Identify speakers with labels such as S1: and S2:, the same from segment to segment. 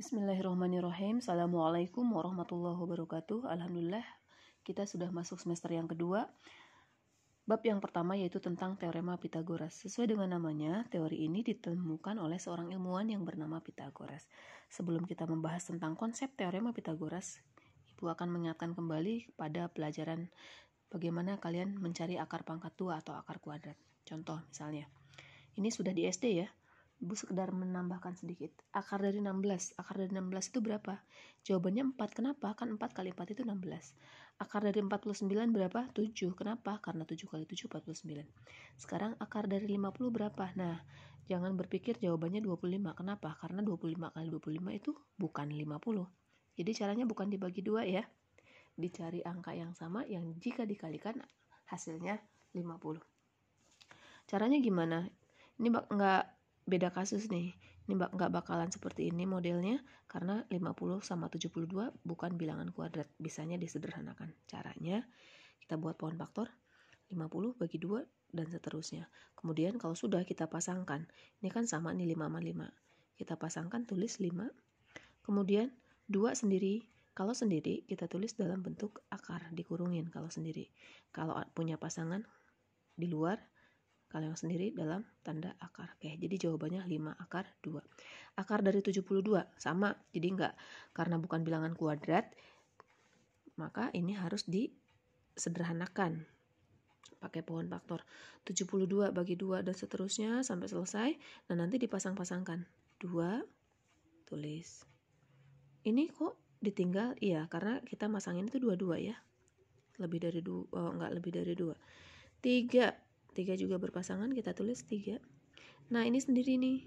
S1: Bismillahirrahmanirrahim. Assalamualaikum warahmatullahi wabarakatuh. Alhamdulillah, kita sudah masuk semester yang kedua. Bab yang pertama yaitu tentang teorema Pitagoras. Sesuai dengan namanya, teori ini ditemukan oleh seorang ilmuwan yang bernama Pitagoras. Sebelum kita membahas tentang konsep teorema Pitagoras, Ibu akan mengingatkan kembali pada pelajaran bagaimana kalian mencari akar pangkat 2 atau akar kuadrat. Contoh misalnya, ini sudah di SD ya. Ibu sekedar menambahkan sedikit. Akar dari 16. Akar dari 16 itu berapa? Jawabannya 4. Kenapa? Kan 4 kali 4 itu 16. Akar dari 49 berapa? 7. Kenapa? Karena 7 kali 7 49. Sekarang akar dari 50 berapa? Nah, jangan berpikir jawabannya 25. Kenapa? Karena 25 kali 25 itu bukan 50. Jadi caranya bukan dibagi dua ya. Dicari angka yang sama yang jika dikalikan hasilnya 50. Caranya gimana? Ini nggak beda kasus nih ini nggak bakalan seperti ini modelnya karena 50 sama 72 bukan bilangan kuadrat bisanya disederhanakan caranya kita buat pohon faktor 50 bagi 2 dan seterusnya kemudian kalau sudah kita pasangkan ini kan sama nih 5 sama 5 kita pasangkan tulis 5 kemudian 2 sendiri kalau sendiri kita tulis dalam bentuk akar dikurungin kalau sendiri kalau punya pasangan di luar kalian sendiri dalam tanda akar. Oke, jadi jawabannya 5 akar 2. Akar dari 72 sama, jadi enggak karena bukan bilangan kuadrat, maka ini harus disederhanakan pakai pohon faktor 72 bagi 2 dan seterusnya sampai selesai nah nanti dipasang-pasangkan 2 tulis ini kok ditinggal iya karena kita masangin itu 22 ya lebih dari dua oh, eh, enggak lebih dari dua 3 3 juga berpasangan kita tulis 3 nah ini sendiri nih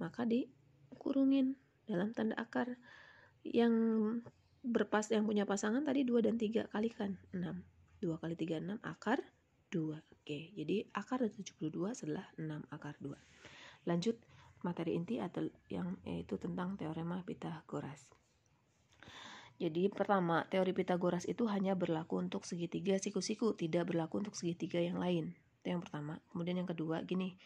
S1: maka dikurungin dalam tanda akar yang berpas yang punya pasangan tadi 2 dan 3 kalikan 6 2 kali 3 6 akar 2 oke jadi akar dari 72 setelah 6 akar 2 lanjut materi inti atau yang yaitu tentang teorema Pitagoras jadi pertama, teori Pitagoras itu hanya berlaku untuk segitiga siku-siku, tidak berlaku untuk segitiga yang lain. Itu yang pertama. Kemudian yang kedua, gini,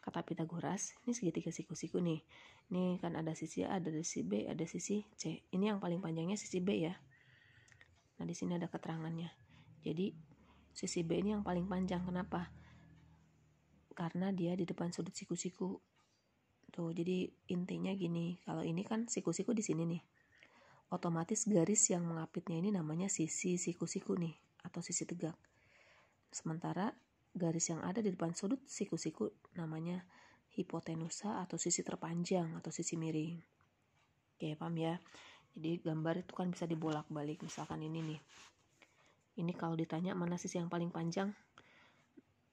S1: kata Pitagoras, ini segitiga siku-siku nih. Ini kan ada sisi A, ada sisi B, ada sisi C. Ini yang paling panjangnya sisi B ya. Nah, di sini ada keterangannya. Jadi, sisi B ini yang paling panjang. Kenapa? Karena dia di depan sudut siku-siku. Tuh, jadi intinya gini, kalau ini kan siku-siku di sini nih otomatis garis yang mengapitnya ini namanya sisi siku-siku nih atau sisi tegak. Sementara garis yang ada di depan sudut siku-siku namanya hipotenusa atau sisi terpanjang atau sisi miring. Oke, paham ya? Jadi gambar itu kan bisa dibolak-balik. Misalkan ini nih. Ini kalau ditanya mana sisi yang paling panjang?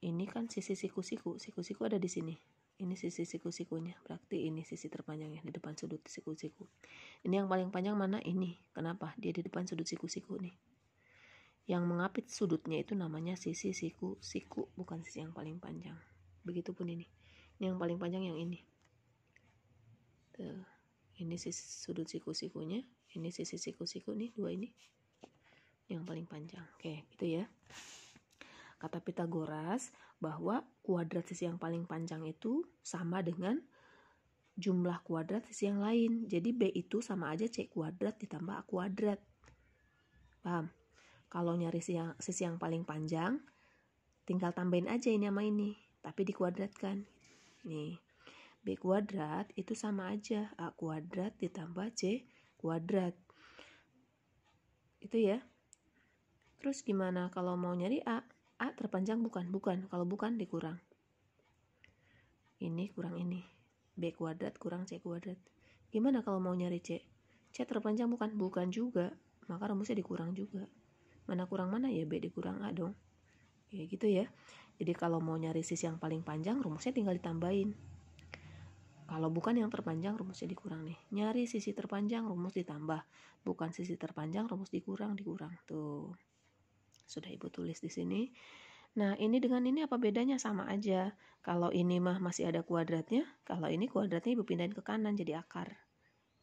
S1: Ini kan sisi siku-siku. Siku-siku ada di sini ini sisi siku-sikunya berarti ini sisi terpanjangnya di depan sudut siku-siku ini yang paling panjang mana ini kenapa dia di depan sudut siku-siku nih yang mengapit sudutnya itu namanya sisi siku-siku bukan sisi yang paling panjang begitupun ini ini yang paling panjang yang ini Tuh. ini sisi sudut siku-sikunya ini sisi siku-siku nih dua ini yang paling panjang oke gitu ya Kata Pitagoras bahwa kuadrat sisi yang paling panjang itu sama dengan jumlah kuadrat sisi yang lain. Jadi B itu sama aja C kuadrat ditambah A kuadrat. Paham? Kalau nyari sisi yang, sisi yang paling panjang, tinggal tambahin aja ini sama ini. Tapi dikuadratkan. Nih, B kuadrat itu sama aja A kuadrat ditambah C kuadrat. Itu ya. Terus gimana kalau mau nyari A? A terpanjang bukan? Bukan. Kalau bukan dikurang. Ini kurang ini. B kuadrat kurang C kuadrat. Gimana kalau mau nyari C? C terpanjang bukan? Bukan juga. Maka rumusnya dikurang juga. Mana kurang mana ya? B dikurang A dong. Ya gitu ya. Jadi kalau mau nyari sisi yang paling panjang, rumusnya tinggal ditambahin. Kalau bukan yang terpanjang, rumusnya dikurang nih. Nyari sisi terpanjang, rumus ditambah. Bukan sisi terpanjang, rumus dikurang, dikurang. Tuh. Sudah Ibu tulis di sini. Nah, ini dengan ini apa bedanya? Sama aja. Kalau ini mah masih ada kuadratnya, kalau ini kuadratnya Ibu pindahin ke kanan jadi akar.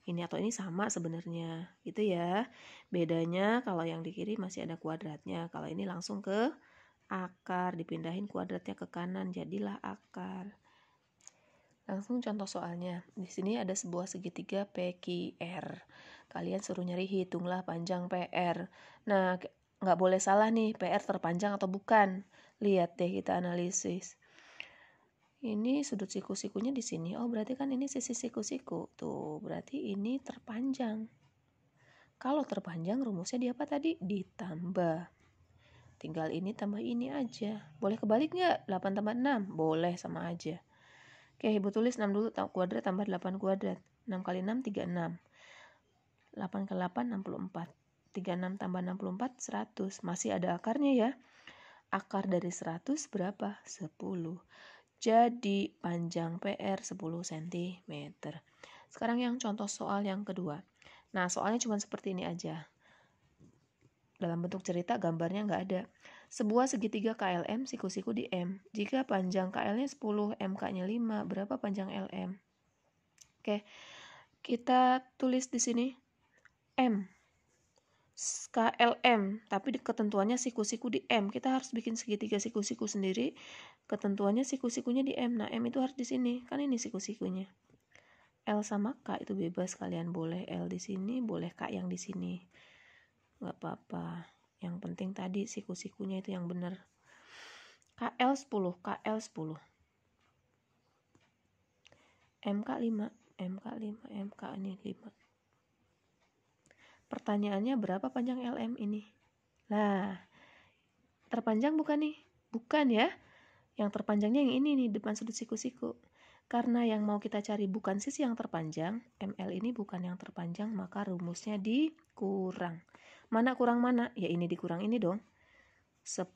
S1: Ini atau ini sama sebenarnya. Gitu ya. Bedanya kalau yang di kiri masih ada kuadratnya, kalau ini langsung ke akar, dipindahin kuadratnya ke kanan jadilah akar. Langsung contoh soalnya. Di sini ada sebuah segitiga PQR. Kalian suruh nyari hitunglah panjang PR. Nah, nggak boleh salah nih PR terpanjang atau bukan. Lihat deh kita analisis. Ini sudut siku-sikunya di sini. Oh, berarti kan ini sisi siku-siku. Tuh, berarti ini terpanjang. Kalau terpanjang rumusnya di apa tadi? Ditambah. Tinggal ini tambah ini aja. Boleh kebalik nggak? 8 tambah 6? Boleh sama aja. Oke, ibu tulis 6 dulu kuadrat tambah 8 kuadrat. 6 kali 6, 36. 8 ke 8, 64. 36 tambah 64, 100. Masih ada akarnya ya. Akar dari 100 berapa? 10. Jadi panjang PR 10 cm. Sekarang yang contoh soal yang kedua. Nah, soalnya cuma seperti ini aja. Dalam bentuk cerita gambarnya nggak ada. Sebuah segitiga KLM siku-siku di M. Jika panjang KL-nya 10, MK-nya 5, berapa panjang LM? Oke, kita tulis di sini M. KLM, tapi ketentuannya siku-siku di M. Kita harus bikin segitiga siku-siku sendiri. Ketentuannya siku-sikunya di M. Nah, M itu harus di sini. Kan ini siku-sikunya. L sama K itu bebas kalian boleh L di sini, boleh K yang di sini. Nggak apa-apa. Yang penting tadi siku-sikunya itu yang benar. KL 10, KL 10. MK 5, MK 5, MK ini 5. Pertanyaannya berapa panjang LM ini? Nah, terpanjang bukan nih? Bukan ya. Yang terpanjangnya yang ini nih, depan sudut siku-siku. Karena yang mau kita cari bukan sisi yang terpanjang, ML ini bukan yang terpanjang, maka rumusnya dikurang. Mana kurang mana? Ya ini dikurang ini dong. 10.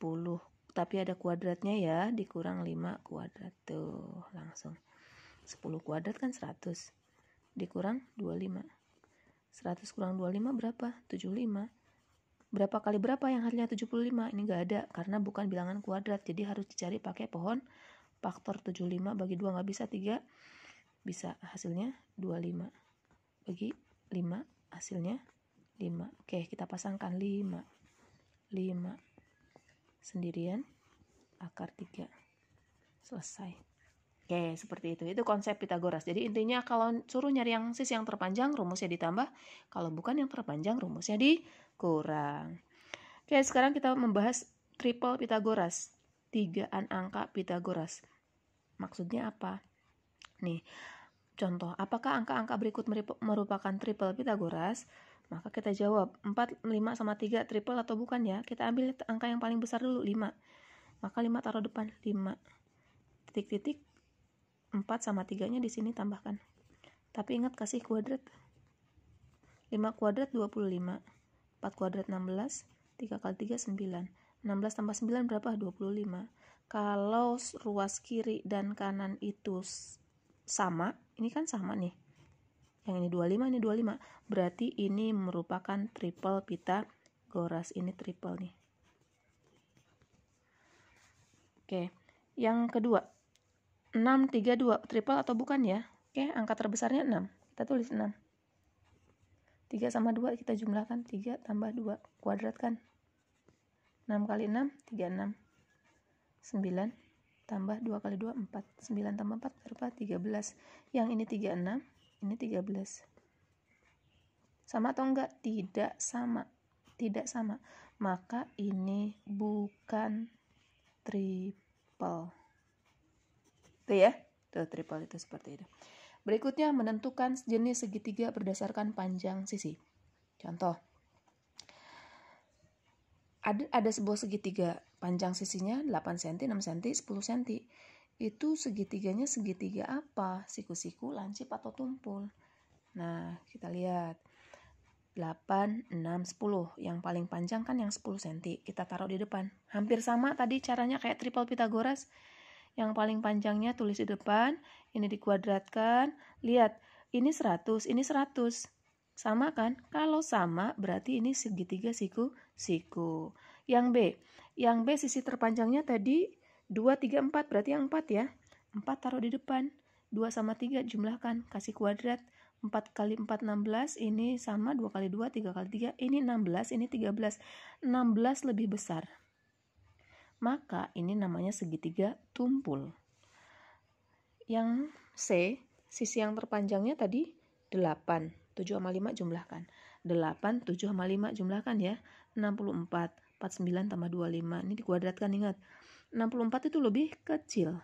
S1: Tapi ada kuadratnya ya, dikurang 5 kuadrat. Tuh, langsung. 10 kuadrat kan 100. Dikurang 25 100 kurang 25 berapa? 75. Berapa kali berapa yang hasilnya 75? Ini nggak ada, karena bukan bilangan kuadrat. Jadi harus dicari pakai pohon faktor 75 bagi 2 nggak bisa 3 bisa hasilnya 25 bagi 5 hasilnya 5 oke kita pasangkan 5 5 sendirian akar 3 selesai Oke, seperti itu. Itu konsep Pitagoras. Jadi intinya kalau suruh nyari yang sis yang terpanjang, rumusnya ditambah. Kalau bukan yang terpanjang, rumusnya dikurang. Oke, sekarang kita membahas triple Pitagoras. Tigaan angka Pitagoras. Maksudnya apa? Nih, contoh. Apakah angka-angka berikut merupakan triple Pitagoras? Maka kita jawab, 4, 5, sama 3 triple atau bukan ya? Kita ambil angka yang paling besar dulu, 5. Maka 5 taruh depan, 5. Titik-titik 4 sama 3-nya di sini tambahkan. Tapi ingat kasih kuadrat. 5 kuadrat 25, 4 kuadrat 16, 3 kali 3 9. 16 tambah 9 berapa? 25. Kalau ruas kiri dan kanan itu sama, ini kan sama nih. Yang ini 25, ini 25. Berarti ini merupakan triple pita goras Ini triple nih. Oke, yang kedua 6, 3, 2, triple atau bukan ya? Oke, angka terbesarnya 6. Kita tulis 6. 3 sama 2 kita jumlahkan. 3 tambah 2, kuadratkan. 6 kali 6, 36. 9 tambah 2 kali 2, 4. 9 tambah 4 berapa? 13. Yang ini 36, ini 13. Sama atau enggak? Tidak sama. Tidak sama. Maka ini bukan triple. Tuh gitu ya, tuh triple itu seperti itu. Berikutnya menentukan jenis segitiga berdasarkan panjang sisi. Contoh, ada, ada sebuah segitiga panjang sisinya 8 cm, 6 cm, 10 cm. Itu segitiganya segitiga apa? Siku-siku, lancip, atau tumpul? Nah, kita lihat. 8, 6, 10. Yang paling panjang kan yang 10 cm. Kita taruh di depan. Hampir sama tadi caranya kayak triple Pitagoras. Yang paling panjangnya tulis di depan, ini dikuadratkan. Lihat, ini 100, ini 100. Sama kan? Kalau sama berarti ini segitiga siku-siku. Yang B, yang B sisi terpanjangnya tadi 2, 3, 4. Berarti yang 4 ya. 4 taruh di depan. 2 sama 3 jumlahkan, kasih kuadrat. 4 kali 4 16, ini sama 2 kali 2, 3 kali 3, ini 16, ini 13. 16 lebih besar maka ini namanya segitiga tumpul. Yang C, sisi yang terpanjangnya tadi 8. 7 sama 5 jumlahkan. 8, 7 sama 5 jumlahkan ya. 64, 49 tambah 25. Ini dikuadratkan ingat. 64 itu lebih kecil.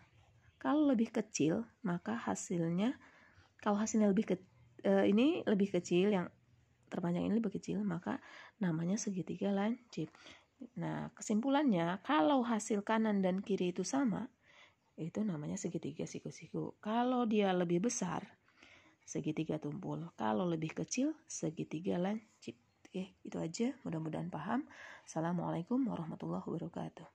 S1: Kalau lebih kecil, maka hasilnya kalau hasilnya lebih ke, eh, ini lebih kecil yang terpanjang ini lebih kecil, maka namanya segitiga lancip. Nah, kesimpulannya kalau hasil kanan dan kiri itu sama, itu namanya segitiga siku-siku. Kalau dia lebih besar, segitiga tumpul. Kalau lebih kecil, segitiga lancip. Oke, eh, itu aja. Mudah-mudahan paham. Assalamualaikum warahmatullahi wabarakatuh.